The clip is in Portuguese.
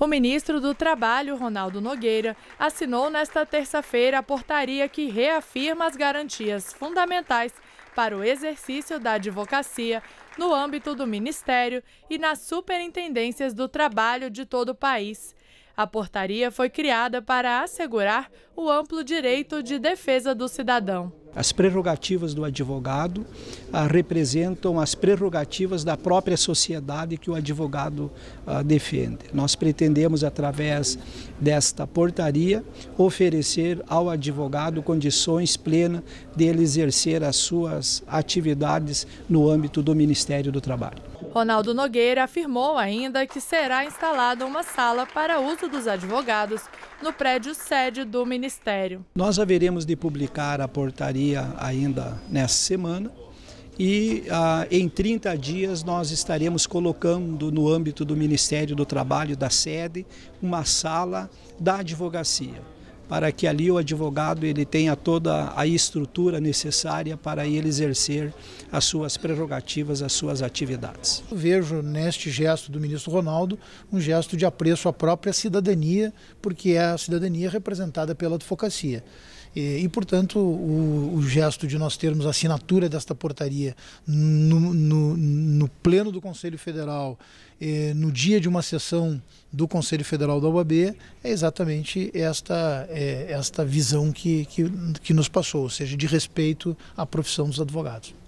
O ministro do Trabalho, Ronaldo Nogueira, assinou nesta terça-feira a portaria que reafirma as garantias fundamentais para o exercício da advocacia no âmbito do Ministério e nas superintendências do trabalho de todo o país. A portaria foi criada para assegurar o amplo direito de defesa do cidadão. As prerrogativas do advogado ah, representam as prerrogativas da própria sociedade que o advogado ah, defende. Nós pretendemos, através desta portaria, oferecer ao advogado condições plenas ele exercer as suas atividades no âmbito do Ministério do Trabalho. Ronaldo Nogueira afirmou ainda que será instalada uma sala para uso dos advogados no prédio sede do Ministério. Nós haveremos de publicar a portaria ainda nessa semana e ah, em 30 dias nós estaremos colocando no âmbito do Ministério do Trabalho da sede uma sala da advocacia para que ali o advogado ele tenha toda a estrutura necessária para ele exercer as suas prerrogativas, as suas atividades. Eu vejo neste gesto do ministro Ronaldo um gesto de apreço à própria cidadania, porque é a cidadania representada pela advocacia. E, e portanto, o, o, gesto de nós termos a assinatura desta portaria no, no, no Pleno do Conselho Federal, eh, no dia de uma sessão do Conselho Federal da UAB, é exatamente esta, é, esta visão que, que, que nos passou, ou seja, de respeito à profissão dos advogados.